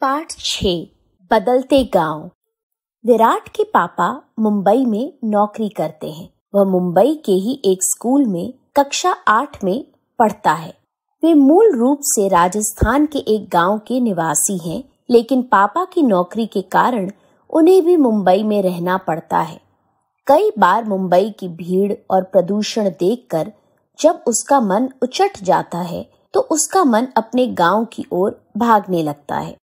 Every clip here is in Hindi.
पार्ट छ बदलते गांव विराट के पापा मुंबई में नौकरी करते हैं वह मुंबई के ही एक स्कूल में कक्षा आठ में पढ़ता है वे मूल रूप से राजस्थान के एक गांव के निवासी हैं, लेकिन पापा की नौकरी के कारण उन्हें भी मुंबई में रहना पड़ता है कई बार मुंबई की भीड़ और प्रदूषण देखकर जब उसका मन उचट जाता है तो उसका मन अपने गांव की ओर भागने लगता है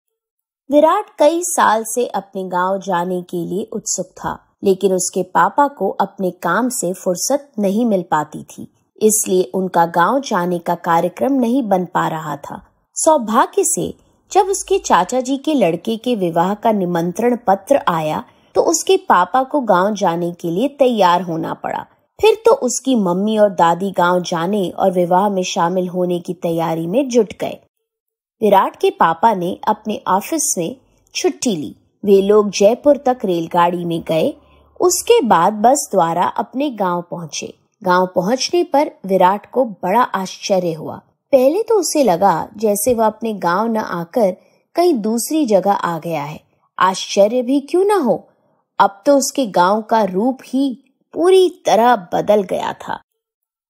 विराट कई साल से अपने गांव जाने के लिए उत्सुक था लेकिन उसके पापा को अपने काम से फुर्सत नहीं मिल पाती थी इसलिए उनका गांव जाने का कार्यक्रम नहीं बन पा रहा था सौभाग्य से जब उसके चाचा जी के लड़के के विवाह का निमंत्रण पत्र आया तो उसके पापा को गांव जाने के लिए तैयार होना पड़ा फिर तो उसकी मम्मी और दादी गांव जाने और विवाह में शामिल होने की तैयारी में जुट गए विराट के पापा ने अपने ऑफिस में छुट्टी ली वे लोग जयपुर तक रेलगाड़ी में गए उसके बाद बस द्वारा अपने गांव पहुंचे गांव पहुंचने पर विराट को बड़ा आश्चर्य हुआ पहले तो उसे लगा जैसे वह अपने गांव न आकर कहीं दूसरी जगह आ गया है आश्चर्य भी क्यों न हो अब तो उसके गांव का रूप ही पूरी तरह बदल गया था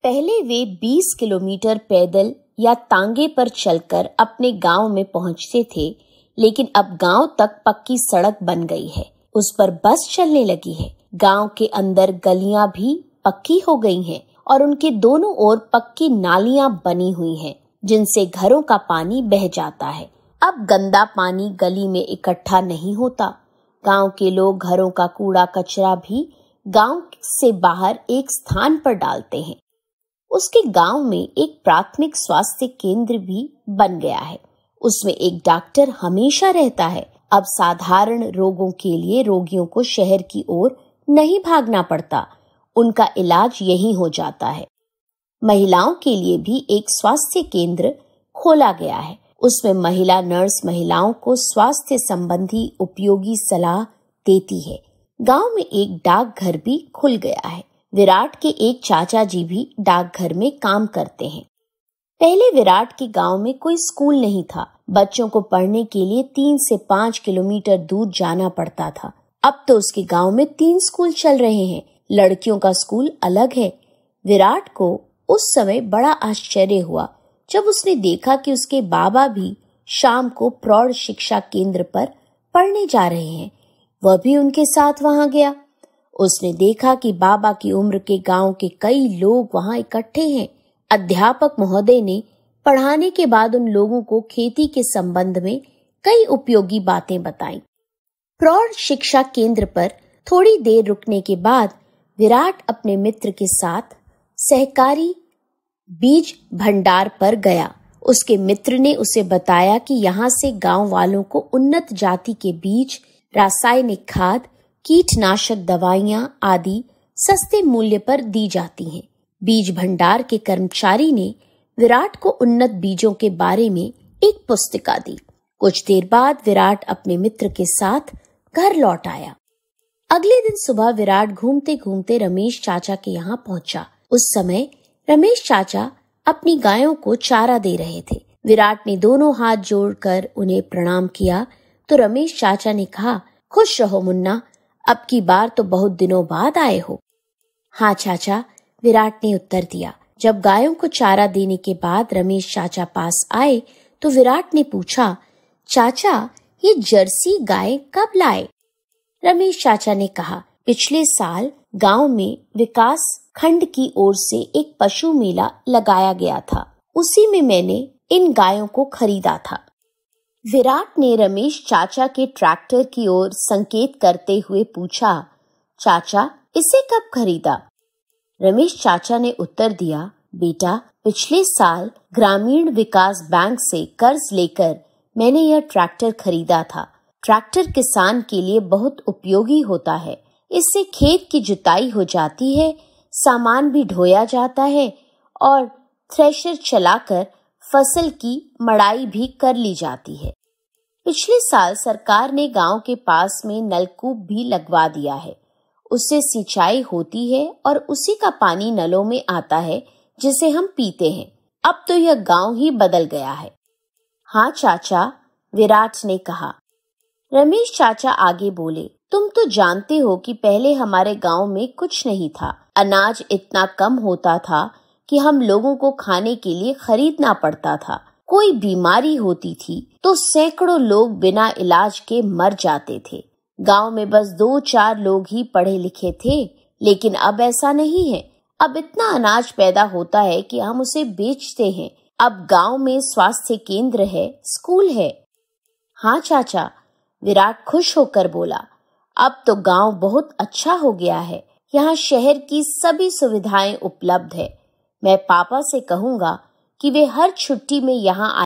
पहले वे 20 किलोमीटर पैदल या तांगे पर चलकर अपने गांव में पहुंचते थे लेकिन अब गांव तक पक्की सड़क बन गई है उस पर बस चलने लगी है गांव के अंदर गलियां भी पक्की हो गई हैं और उनके दोनों ओर पक्की नालियां बनी हुई हैं जिनसे घरों का पानी बह जाता है अब गंदा पानी गली में इकट्ठा नहीं होता गांव के लोग घरों का कूड़ा कचरा भी गांव से बाहर एक स्थान पर डालते हैं उसके गांव में एक प्राथमिक स्वास्थ्य केंद्र भी बन गया है उसमें एक डॉक्टर हमेशा रहता है अब साधारण रोगों के लिए रोगियों को शहर की ओर नहीं भागना पड़ता उनका इलाज यही हो जाता है महिलाओं के लिए भी एक स्वास्थ्य केंद्र खोला गया है उसमें महिला नर्स महिलाओं को स्वास्थ्य संबंधी उपयोगी सलाह देती है गांव में एक डाकघर भी खुल गया है विराट के एक चाचा जी भी डाकघर में काम करते हैं पहले विराट के गांव में कोई स्कूल नहीं था बच्चों को पढ़ने के लिए तीन से पाँच किलोमीटर दूर जाना पड़ता था अब तो उसके गांव में तीन स्कूल चल रहे हैं लड़कियों का स्कूल अलग है विराट को उस समय बड़ा आश्चर्य हुआ जब उसने देखा कि उसके बाबा भी शाम को प्रौढ़ शिक्षा केंद्र पर पढ़ने जा रहे हैं वह भी उनके साथ वहां गया उसने देखा कि बाबा की उम्र के गांव के कई लोग वहां इकट्ठे हैं अध्यापक महोदय ने पढ़ाने के बाद उन लोगों को खेती के संबंध में कई उपयोगी बातें बताई प्रौढ़ शिक्षा केंद्र पर थोड़ी देर रुकने के बाद विराट अपने मित्र के साथ सहकारी बीज भंडार पर गया उसके मित्र ने उसे बताया कि यहाँ से गांव वालों को उन्नत जाति के बीज रासायनिक खाद कीटनाशक दवाइयां आदि सस्ते मूल्य पर दी जाती हैं। बीज भंडार के कर्मचारी ने विराट को उन्नत बीजों के बारे में एक पुस्तिका दी कुछ देर बाद विराट अपने मित्र के साथ घर लौट आया अगले दिन सुबह विराट घूमते घूमते रमेश चाचा के यहाँ पहुँचा उस समय रमेश चाचा अपनी गायों को चारा दे रहे थे विराट ने दोनों हाथ जोड़कर उन्हें प्रणाम किया तो रमेश चाचा ने कहा खुश रहो मुन्ना अब की बार तो बहुत दिनों बाद आए हो हाँ चाचा विराट ने उत्तर दिया जब गायों को चारा देने के बाद रमेश चाचा पास आए तो विराट ने पूछा चाचा ये जर्सी गाय कब लाए रमेश चाचा ने कहा पिछले साल गांव में विकास खंड की ओर से एक पशु मेला लगाया गया था उसी में मैंने इन गायों को खरीदा था विराट ने रमेश चाचा के ट्रैक्टर की ओर संकेत करते हुए पूछा चाचा इसे कब खरीदा रमेश चाचा ने उत्तर दिया बेटा पिछले साल ग्रामीण विकास बैंक से कर्ज लेकर मैंने यह ट्रैक्टर खरीदा था ट्रैक्टर किसान के लिए बहुत उपयोगी होता है इससे खेत की जुताई हो जाती है सामान भी ढोया जाता है और थ्रेशर चलाकर फसल की मड़ाई भी कर ली जाती है पिछले साल सरकार ने गांव के पास में नलकूप भी लगवा दिया है उससे सिंचाई होती है और उसी का पानी नलों में आता है जिसे हम पीते हैं अब तो यह गांव ही बदल गया है हाँ चाचा विराट ने कहा रमेश चाचा आगे बोले तुम तो जानते हो कि पहले हमारे गांव में कुछ नहीं था अनाज इतना कम होता था कि हम लोगों को खाने के लिए खरीदना पड़ता था कोई बीमारी होती थी तो सैकड़ों लोग बिना इलाज के मर जाते थे गांव में बस दो चार लोग ही पढ़े लिखे थे लेकिन अब ऐसा नहीं है अब इतना अनाज पैदा होता है कि हम उसे बेचते हैं अब गांव में स्वास्थ्य केंद्र है स्कूल है हाँ चाचा विराट खुश होकर बोला अब तो गांव बहुत अच्छा हो गया है यहाँ शहर की सभी सुविधाएं उपलब्ध है मैं पापा से कहूंगा कि वे हर छुट्टी में यहाँ आ